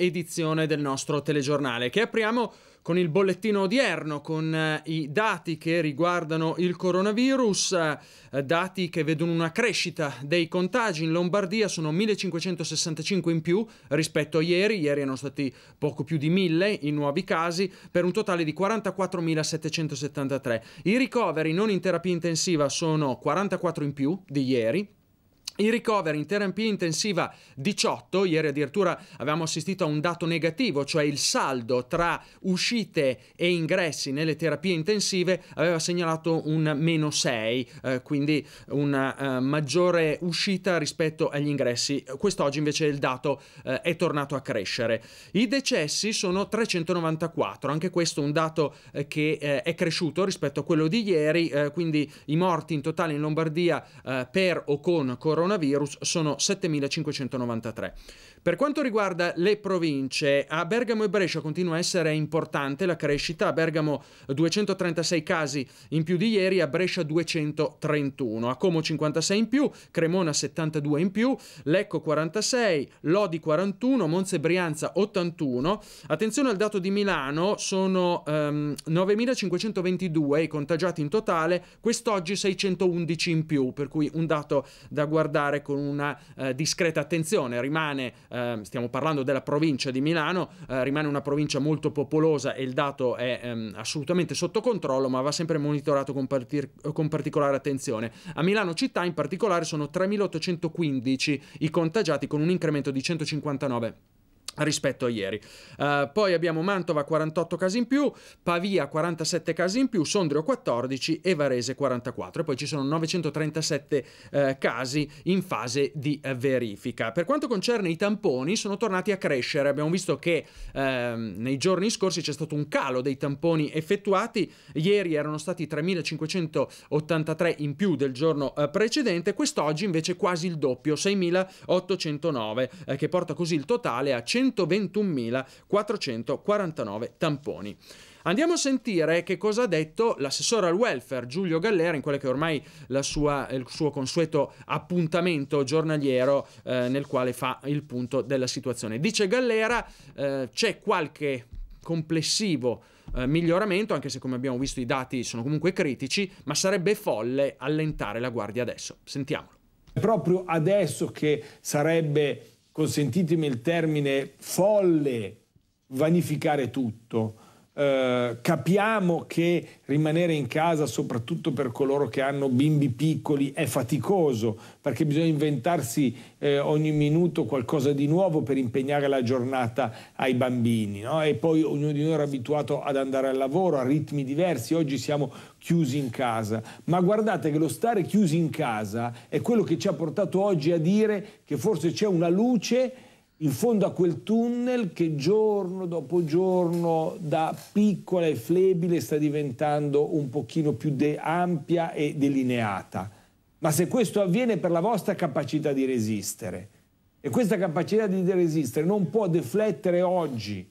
edizione del nostro telegiornale che apriamo con il bollettino odierno, con eh, i dati che riguardano il coronavirus, eh, dati che vedono una crescita dei contagi in Lombardia, sono 1565 in più rispetto a ieri, ieri erano stati poco più di 1000 i nuovi casi, per un totale di 44.773. I ricoveri non in terapia intensiva sono 44 in più di ieri, i ricoveri in terapia intensiva 18, ieri addirittura avevamo assistito a un dato negativo, cioè il saldo tra uscite e ingressi nelle terapie intensive aveva segnalato un meno 6, eh, quindi una eh, maggiore uscita rispetto agli ingressi. Quest'oggi invece il dato eh, è tornato a crescere. I decessi sono 394, anche questo è un dato eh, che eh, è cresciuto rispetto a quello di ieri, eh, quindi i morti in totale in Lombardia per o con coronavirus coronavirus sono 7.593. Per quanto riguarda le province, a Bergamo e Brescia continua a essere importante la crescita, a Bergamo 236 casi in più di ieri, a Brescia 231, a Como 56 in più, Cremona 72 in più, Lecco 46, Lodi 41, Monza Brianza 81. Attenzione al dato di Milano, sono ehm, 9.522 i contagiati in totale, quest'oggi 611 in più, per cui un dato da guardare guardare con una eh, discreta attenzione. Rimane, eh, stiamo parlando della provincia di Milano, eh, rimane una provincia molto popolosa e il dato è ehm, assolutamente sotto controllo, ma va sempre monitorato con, con particolare attenzione. A Milano città in particolare sono 3.815 i contagiati con un incremento di 159 rispetto a ieri. Uh, poi abbiamo Mantova 48 casi in più, Pavia 47 casi in più, Sondrio 14 e Varese 44. E poi ci sono 937 uh, eh, casi in fase di uh, verifica. Per quanto concerne i tamponi, sono tornati a crescere. Abbiamo visto che ehm, nei giorni scorsi c'è stato un calo dei tamponi effettuati. Ieri erano stati 3.583 in più del giorno precedente, quest'oggi invece quasi il doppio, 6.809, che porta così il totale a 100 121.449 tamponi. Andiamo a sentire che cosa ha detto l'assessore al welfare Giulio Gallera in quello che è ormai sua, il suo consueto appuntamento giornaliero eh, nel quale fa il punto della situazione. Dice Gallera eh, c'è qualche complessivo eh, miglioramento, anche se come abbiamo visto i dati sono comunque critici, ma sarebbe folle allentare la guardia adesso. Sentiamolo. Proprio adesso che sarebbe consentitemi il termine, folle vanificare tutto eh, capiamo che rimanere in casa, soprattutto per coloro che hanno bimbi piccoli, è faticoso perché bisogna inventarsi eh, ogni minuto qualcosa di nuovo per impegnare la giornata ai bambini. No? E poi ognuno di noi era abituato ad andare al lavoro a ritmi diversi, oggi siamo chiusi in casa. Ma guardate che lo stare chiusi in casa è quello che ci ha portato oggi a dire che forse c'è una luce in fondo a quel tunnel che giorno dopo giorno da piccola e flebile sta diventando un pochino più ampia e delineata. Ma se questo avviene per la vostra capacità di resistere, e questa capacità di resistere non può deflettere oggi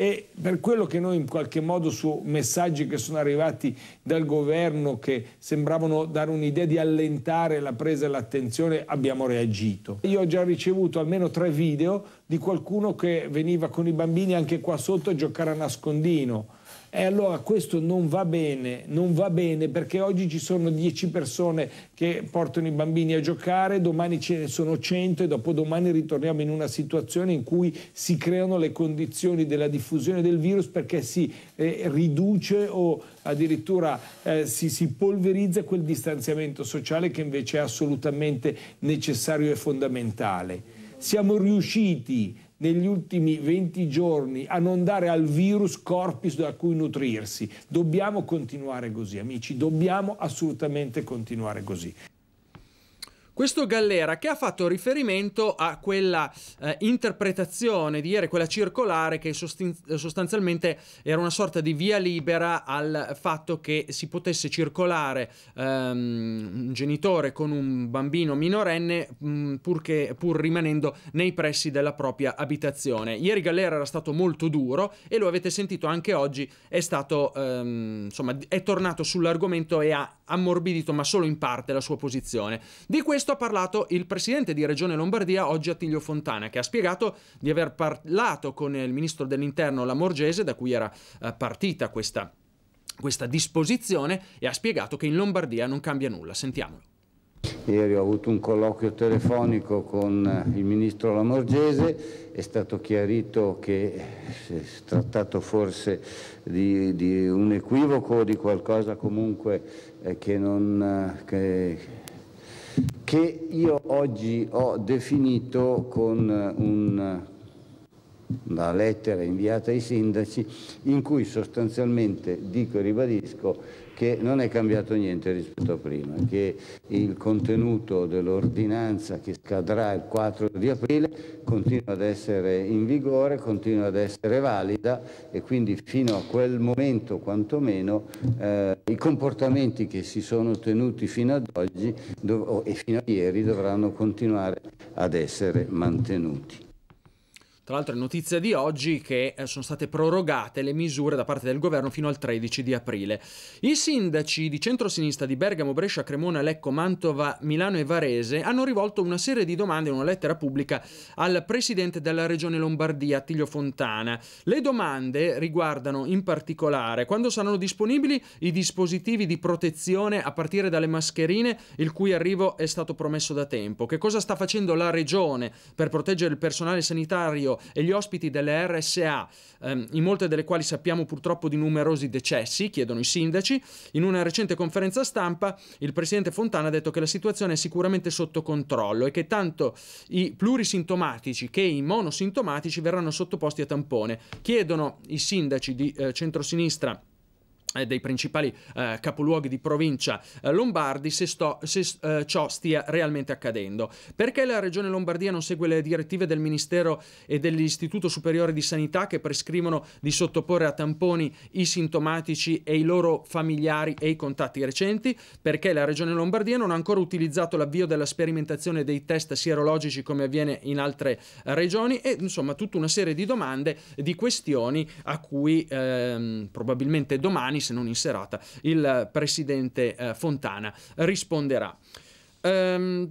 e per quello che noi in qualche modo su messaggi che sono arrivati dal governo che sembravano dare un'idea di allentare la presa e l'attenzione abbiamo reagito. Io ho già ricevuto almeno tre video di qualcuno che veniva con i bambini anche qua sotto a giocare a nascondino e allora questo non va bene, non va bene perché oggi ci sono 10 persone che portano i bambini a giocare, domani ce ne sono 100 e dopodomani ritorniamo in una situazione in cui si creano le condizioni della diffusione del virus perché si eh, riduce o addirittura eh, si, si polverizza quel distanziamento sociale che invece è assolutamente necessario e fondamentale. Siamo riusciti negli ultimi 20 giorni a non dare al virus corpi da cui nutrirsi. Dobbiamo continuare così, amici, dobbiamo assolutamente continuare così. Questo Gallera che ha fatto riferimento a quella eh, interpretazione di ieri, quella circolare che sostanzialmente era una sorta di via libera al fatto che si potesse circolare ehm, un genitore con un bambino minorenne mh, mm, purché, pur rimanendo nei pressi della propria abitazione. Ieri Gallera era stato molto duro e lo avete sentito anche oggi, è stato ehm, insomma è tornato sull'argomento e ha ammorbidito ma solo in parte la sua posizione. Di questo questo ha parlato il presidente di Regione Lombardia, oggi Attilio Fontana, che ha spiegato di aver parlato con il ministro dell'interno Lamorgese, da cui era eh, partita questa, questa disposizione, e ha spiegato che in Lombardia non cambia nulla. Sentiamolo. Ieri ho avuto un colloquio telefonico con eh, il ministro Lamorgese, è stato chiarito che si è trattato forse di, di un equivoco, o di qualcosa comunque eh, che non... Che, che io oggi ho definito con eh, un, una lettera inviata ai sindaci in cui sostanzialmente dico e ribadisco che non è cambiato niente rispetto a prima, che il contenuto dell'ordinanza che scadrà il 4 di aprile continua ad essere in vigore, continua ad essere valida e quindi fino a quel momento quantomeno eh, i comportamenti che si sono tenuti fino ad oggi e fino a ieri dovranno continuare ad essere mantenuti. Tra l'altro è notizia di oggi che eh, sono state prorogate le misure da parte del governo fino al 13 di aprile. I sindaci di centrosinistra di Bergamo, Brescia, Cremona, Lecco, Mantova, Milano e Varese hanno rivolto una serie di domande in una lettera pubblica al presidente della regione Lombardia, Attilio Fontana. Le domande riguardano in particolare quando saranno disponibili i dispositivi di protezione a partire dalle mascherine, il cui arrivo è stato promesso da tempo. Che cosa sta facendo la regione per proteggere il personale sanitario e gli ospiti delle RSA, ehm, in molte delle quali sappiamo purtroppo di numerosi decessi, chiedono i sindaci, in una recente conferenza stampa il presidente Fontana ha detto che la situazione è sicuramente sotto controllo e che tanto i plurisintomatici che i monosintomatici verranno sottoposti a tampone. Chiedono i sindaci di eh, centrosinistra eh, dei principali eh, capoluoghi di provincia eh, lombardi se, sto, se eh, ciò stia realmente accadendo. Perché la Regione Lombardia non segue le direttive del Ministero e dell'Istituto Superiore di Sanità che prescrivono di sottoporre a tamponi i sintomatici e i loro familiari e i contatti recenti? Perché la Regione Lombardia non ha ancora utilizzato l'avvio della sperimentazione dei test sierologici come avviene in altre eh, regioni e insomma tutta una serie di domande, di questioni a cui ehm, probabilmente domani domani, se non in serata, il eh, presidente eh, Fontana risponderà. Um,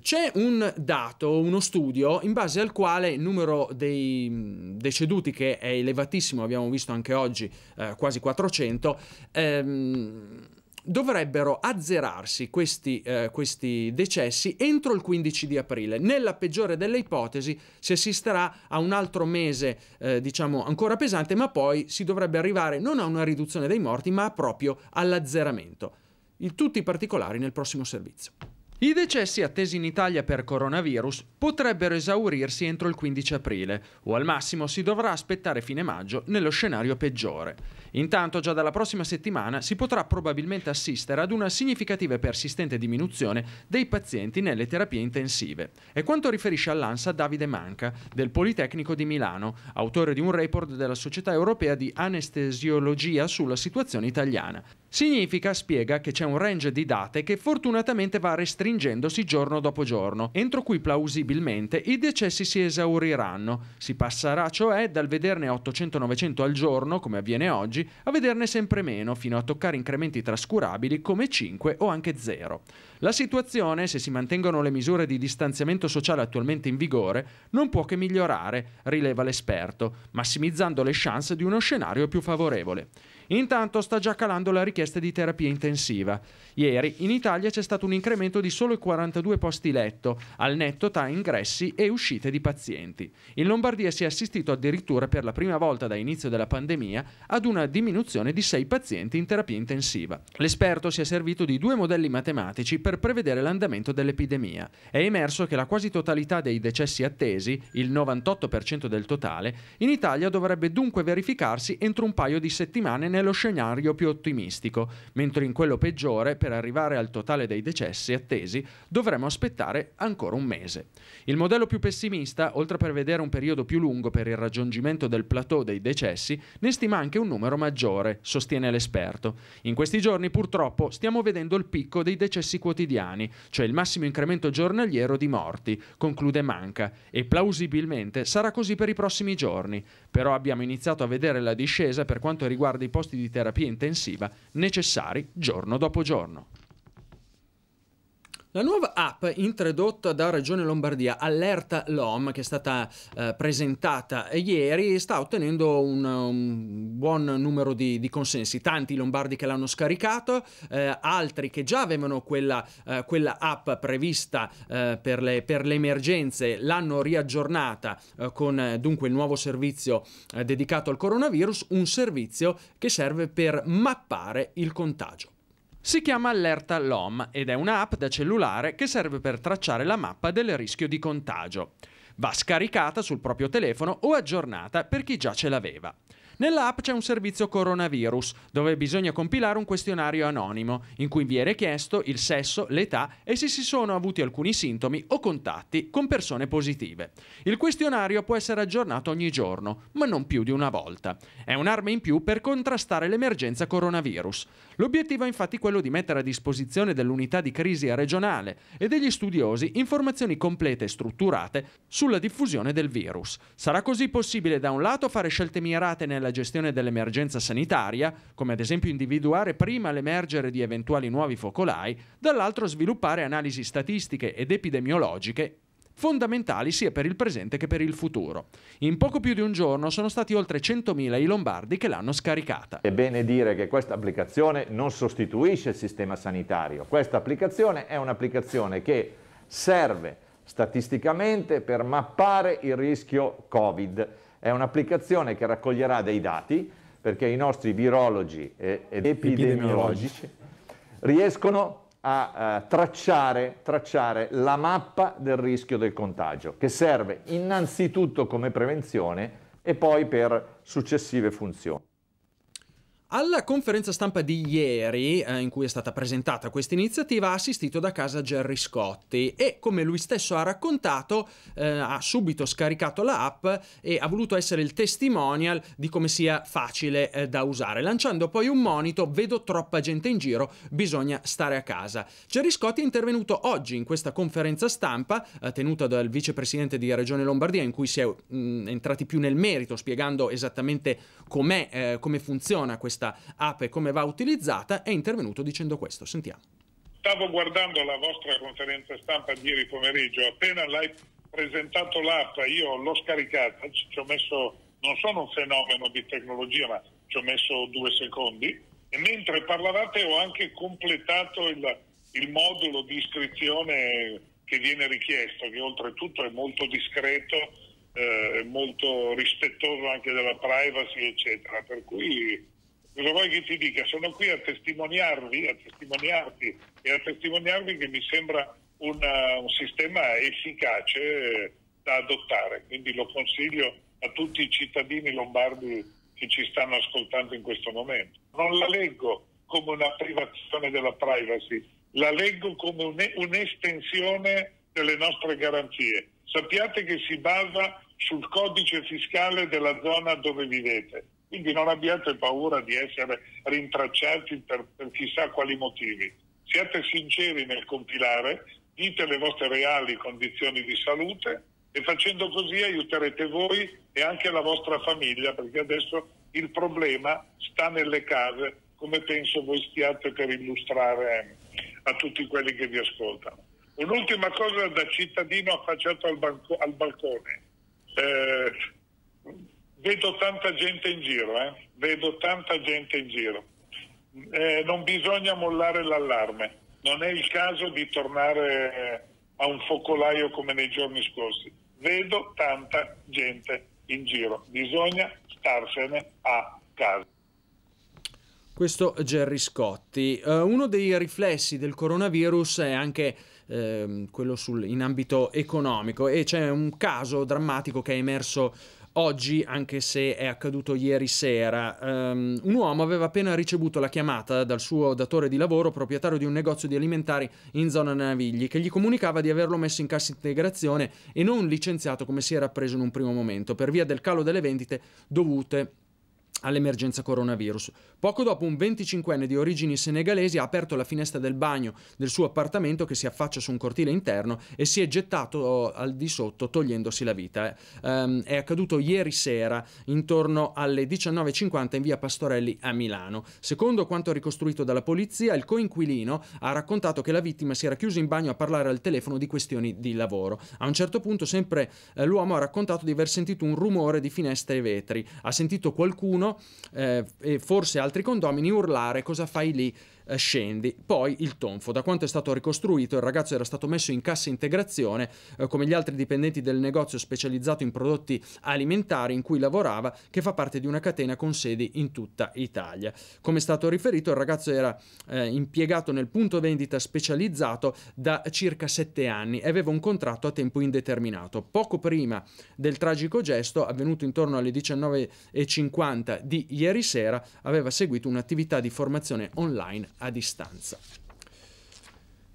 c'è un dato, uno studio, in base al quale il numero dei mm, deceduti, che è elevatissimo, abbiamo visto anche oggi, eh, quasi 400, ehm, dovrebbero azzerarsi questi, eh, questi decessi entro il 15 di aprile. Nella peggiore delle ipotesi si assisterà a un altro mese, eh, diciamo, ancora pesante, ma poi si dovrebbe arrivare non a una riduzione dei morti, ma proprio all'azzeramento. Il, tutti i particolari nel prossimo servizio. I decessi attesi in Italia per coronavirus potrebbero esaurirsi entro il 15 aprile o al massimo si dovrà aspettare fine maggio nello scenario peggiore. Intanto già dalla prossima settimana si potrà probabilmente assistere ad una significativa e persistente diminuzione dei pazienti nelle terapie intensive. È quanto riferisce all'ANSA Davide Manca del Politecnico di Milano, autore di un report della Società Europea di Anestesiologia sulla situazione italiana. Significa, spiega, che c'è un range di date che fortunatamente va restringendosi giorno dopo giorno, entro cui plausibilmente i decessi si esauriranno. Si passerà cioè dal vederne 800-900 al giorno, come avviene oggi, a vederne sempre meno, fino a toccare incrementi trascurabili come 5 o anche 0. La situazione, se si mantengono le misure di distanziamento sociale attualmente in vigore, non può che migliorare, rileva l'esperto, massimizzando le chance di uno scenario più favorevole. Intanto sta già calando la richiesta di terapia intensiva. Ieri in Italia c'è stato un incremento di solo 42 posti letto, al netto tra ingressi e uscite di pazienti. In Lombardia si è assistito addirittura per la prima volta da inizio della pandemia ad una diminuzione di 6 pazienti in terapia intensiva. L'esperto si è servito di due modelli matematici per per prevedere l'andamento dell'epidemia. È emerso che la quasi totalità dei decessi attesi, il 98% del totale, in Italia dovrebbe dunque verificarsi entro un paio di settimane nello scenario più ottimistico, mentre in quello peggiore, per arrivare al totale dei decessi attesi, dovremmo aspettare ancora un mese. Il modello più pessimista, oltre a prevedere un periodo più lungo per il raggiungimento del plateau dei decessi, ne stima anche un numero maggiore, sostiene l'esperto. In questi giorni purtroppo stiamo vedendo il picco dei decessi quotidiani quotidiani, cioè il massimo incremento giornaliero di morti, conclude Manca, e plausibilmente sarà così per i prossimi giorni, però abbiamo iniziato a vedere la discesa per quanto riguarda i posti di terapia intensiva necessari giorno dopo giorno. La nuova app introdotta da Regione Lombardia, Allerta LOM, che è stata eh, presentata ieri, sta ottenendo un, un buon numero di, di, consensi. Tanti lombardi che l'hanno scaricato, eh, altri che già avevano quella, eh, quella app prevista eh, per le, per, le, emergenze, l'hanno riaggiornata eh, con dunque il nuovo servizio eh, dedicato al coronavirus, un servizio che serve per mappare il contagio. Si chiama Allerta LOM ed è un'app da cellulare che serve per tracciare la mappa del rischio di contagio. Va scaricata sul proprio telefono o aggiornata per chi già ce l'aveva. Nell'app c'è un servizio coronavirus, dove bisogna compilare un questionario anonimo, in cui viene chiesto il sesso, l'età e se si sono avuti alcuni sintomi o contatti con persone positive. Il questionario può essere aggiornato ogni giorno, ma non più di una volta. È un'arma in più per contrastare l'emergenza coronavirus. L'obiettivo è infatti quello di mettere a disposizione dell'unità di crisi regionale e degli studiosi informazioni complete e strutturate sulla diffusione del virus. Sarà così possibile da un lato fare scelte mirate nella nella gestione dell'emergenza sanitaria, come ad esempio individuare prima l'emergere di eventuali nuovi focolai, dall'altro sviluppare analisi statistiche ed epidemiologiche fondamentali sia per il presente che per il futuro. In poco più di un giorno sono stati oltre 100.000 i lombardi che l'hanno scaricata. È bene dire che questa applicazione non sostituisce il sistema sanitario, questa applicazione è un'applicazione che serve statisticamente per mappare il rischio Covid è un'applicazione che raccoglierà dei dati perché i nostri virologi ed epidemiologici riescono a eh, tracciare, tracciare, la mappa del rischio del contagio, che serve innanzitutto come prevenzione e poi per successive funzioni. Alla conferenza stampa di ieri, eh, in cui è stata presentata questa iniziativa, ha assistito da casa Gerry Scotti e, come lui stesso ha raccontato, eh, ha subito scaricato l'app e ha voluto essere il testimonial di come sia facile eh, da usare, lanciando poi un monito, vedo troppa gente in giro, bisogna stare a casa. Gerry Scotti è intervenuto oggi in questa conferenza stampa, eh, tenuta dal vicepresidente di Regione Lombardia, in cui si è mh, mm, entrati più nel merito, spiegando esattamente com'è, eh, come funziona questa questa app e come va utilizzata, è intervenuto dicendo questo. Sentiamo. Stavo guardando la vostra conferenza stampa di ieri pomeriggio, appena l'hai presentato l'app, io l'ho scaricata, ci ho messo, non sono un fenomeno di tecnologia, ma ci ho messo due secondi, e mentre parlavate ho anche completato il, il modulo di iscrizione che viene richiesto, che oltretutto è molto discreto, eh, molto rispettoso anche della privacy, eccetera. Per cui cosa vuoi che ti dica? Sono qui a testimoniarvi, a testimoniarti e a testimoniarvi che mi sembra una, eh, un sistema efficace eh, da adottare, quindi lo consiglio a tutti i cittadini lombardi che ci stanno ascoltando in questo momento. Non la leggo come una privazione della privacy, la leggo come un'estensione delle nostre garanzie. Sappiate che si basa sul codice fiscale della zona dove vivete quindi non abbiate paura di essere rintracciati per, per chissà quali motivi. Siate sinceri nel compilare, dite le vostre reali condizioni di salute e facendo così aiuterete voi e anche la vostra famiglia, perché adesso il problema sta nelle case, come penso voi stiate per illustrare eh, a tutti quelli che vi ascoltano. Un'ultima cosa da cittadino affacciato al, banco, al balcone. Eh, vedo tanta gente in giro, eh? vedo tanta gente in giro. Eh, non bisogna mollare l'allarme, non è il caso di tornare eh, a un focolaio come nei giorni scorsi. Vedo tanta gente in giro, bisogna starsene a casa. Questo Gerry Scotti. Uh, uno dei riflessi del coronavirus è anche eh, quello sul, in ambito economico e c'è un caso drammatico che è emerso Oggi, anche se è accaduto ieri sera, um, un uomo aveva appena ricevuto la chiamata dal suo datore di lavoro, proprietario di un negozio di alimentari in zona Navigli, che gli comunicava di averlo messo in cassa integrazione e non licenziato come si era preso in un primo momento, per via del calo delle vendite dovute all'emergenza coronavirus. Poco dopo un 25enne di origini senegalesi ha aperto la finestra del bagno del suo appartamento che si affaccia su un cortile interno e si è gettato eh, al di sotto togliendosi la vita. Eh, ehm, è accaduto ieri sera intorno alle 19.50 in via Pastorelli a Milano. Secondo quanto ricostruito dalla polizia, il coinquilino ha raccontato che la vittima si era chiusa in bagno a parlare al telefono di questioni di lavoro. A un certo punto sempre eh, l'uomo ha raccontato di aver sentito un rumore di finestre e vetri. Ha sentito qualcuno eh, e forse altri condomini urlare cosa fai lì eh, scendi. Poi il tonfo. Da quanto è stato ricostruito, il ragazzo era stato messo in cassa integrazione, eh, come gli altri dipendenti del negozio specializzato in prodotti alimentari in cui lavorava, che fa parte di una catena con sedi in tutta Italia. Come è stato riferito, il ragazzo era eh, impiegato nel punto vendita specializzato da circa sette anni e aveva un contratto a tempo indeterminato. Poco prima del tragico gesto, avvenuto intorno alle 19.50 di ieri sera, aveva seguito un'attività di formazione online a distanza.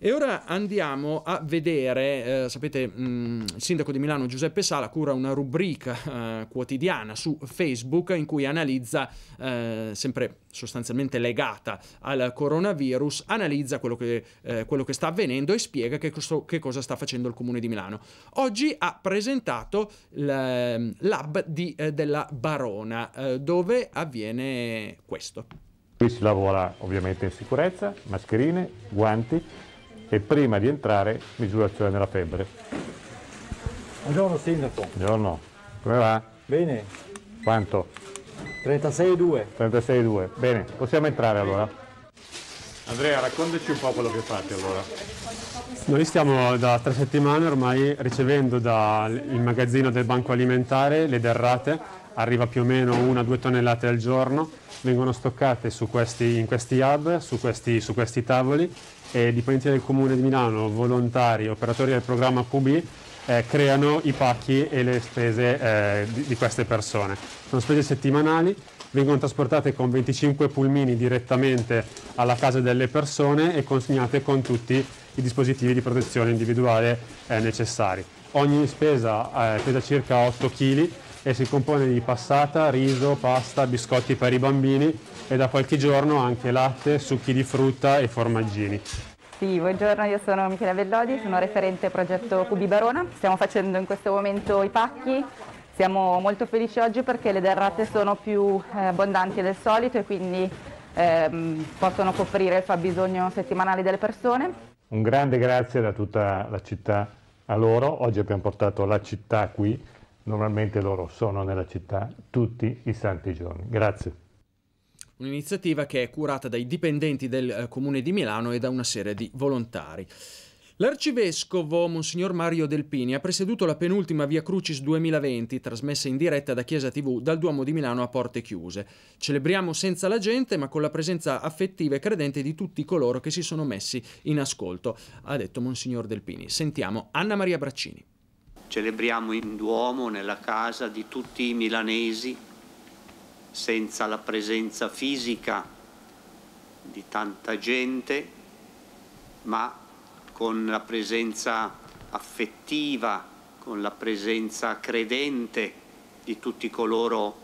E ora andiamo a vedere, eh, sapete, mh, mm, il sindaco di Milano Giuseppe Sala cura una rubrica eh, quotidiana su Facebook in cui analizza, eh, sempre sostanzialmente legata al coronavirus, analizza quello che, eh, quello che sta avvenendo e spiega che, coso, che, cosa sta facendo il comune di Milano. Oggi ha presentato mm, l'hub eh, della Barona, eh, dove avviene questo. Qui si lavora ovviamente in sicurezza, mascherine, guanti e prima di entrare misurazione della febbre. Buongiorno Sindaco. Buongiorno, come va? Bene. Quanto? 36,2. 36,2, bene, possiamo entrare allora. Andrea, raccontaci un po' quello che fate allora. Noi stiamo da tre settimane ormai ricevendo dal magazzino del Banco Alimentare le derrate arriva più o meno una o due tonnellate al giorno, vengono stoccate questi, in questi hub, su questi, su questi tavoli e dipendenti del Comune di Milano, volontari, operatori del programma QB eh, creano i pacchi e le spese eh, di, di, queste persone. Sono spese settimanali, vengono trasportate con 25 pulmini direttamente alla casa delle persone e consegnate con tutti i dispositivi di protezione individuale eh, necessari. Ogni spesa eh, pesa circa 8 kg e si compone di passata, riso, pasta, biscotti per i bambini e da qualche giorno anche latte, succhi di frutta e formaggini. Sì, buongiorno, io sono Michela Vellodi, sono referente progetto Cubi Barona. Stiamo facendo in questo momento i pacchi. Siamo molto felici oggi perché le derrate sono più eh, abbondanti del solito e quindi ehm, possono coprire il fabbisogno settimanale delle persone. Un grande grazie da tutta la città a loro. Oggi abbiamo portato la città qui Normalmente loro sono nella città tutti i santi giorni. Grazie un'iniziativa che è curata dai dipendenti del eh, Comune di Milano e da una serie di volontari. L'arcivescovo Monsignor Mario Delpini ha presieduto la penultima Via Crucis 2020, trasmessa in diretta da Chiesa TV dal Duomo di Milano a porte chiuse. Celebriamo senza la gente, ma con la presenza affettiva e credente di tutti coloro che si sono messi in ascolto, ha detto Monsignor Delpini. Sentiamo Anna Maria Braccini. Celebriamo in Duomo, nella casa di tutti i milanesi, senza la presenza fisica di tanta gente, ma con la presenza affettiva, con la presenza credente di tutti coloro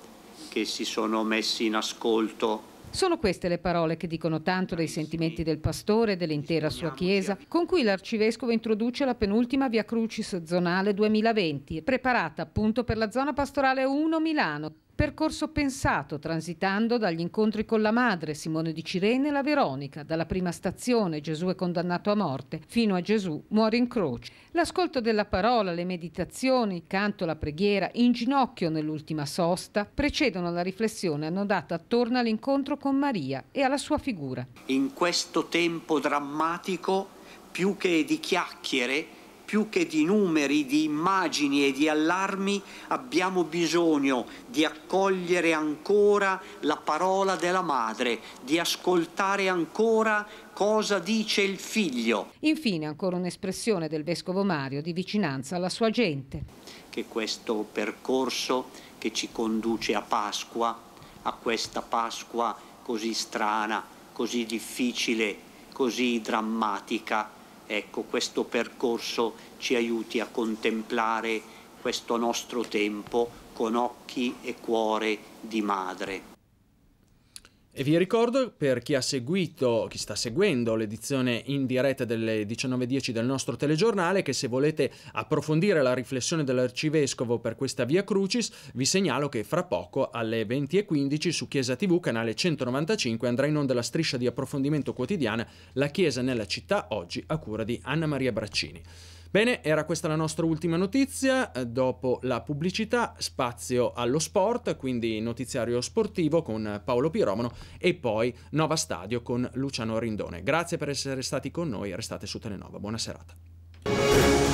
che si sono messi in ascolto sono queste le parole che dicono tanto dei sentimenti del pastore e dell'intera sua chiesa, con cui l'arcivescovo introduce la penultima Via Crucis zonale 2020, preparata appunto per la zona pastorale 1 Milano, Percorso pensato, transitando dagli incontri con la madre, Simone di Cirene e la Veronica, dalla prima stazione Gesù è condannato a morte, fino a Gesù muore in croce. L'ascolto della parola, le meditazioni, canto, la preghiera, in ginocchio nell'ultima sosta, precedono la riflessione annodata attorno all'incontro con Maria e alla sua figura. In questo tempo drammatico, più che di chiacchiere, più che di numeri, di immagini e di allarmi, abbiamo bisogno di accogliere ancora la parola della madre, di ascoltare ancora cosa dice il figlio. Infine ancora un'espressione del Vescovo Mario di vicinanza alla sua gente. Che questo percorso che ci conduce a Pasqua, a questa Pasqua così strana, così difficile, così drammatica, Ecco, questo percorso ci aiuti a contemplare questo nostro tempo con occhi e cuore di madre. E vi ricordo, per chi ha seguito, chi sta seguendo l'edizione in diretta delle 19.10 del nostro telegiornale, che se volete approfondire la riflessione dell'arcivescovo per questa via Crucis, vi segnalo che fra poco alle 20.15 su Chiesa TV, canale 195, andrà in onda la striscia di approfondimento quotidiana La Chiesa nella città oggi a cura di Anna Maria Braccini. Bene, era questa la nostra ultima notizia. Eh, dopo la pubblicità, spazio allo sport, quindi notiziario sportivo con Paolo Piromano e poi Nova Stadio con Luciano Rindone. Grazie per essere stati con noi, restate su Telenova. Buona serata.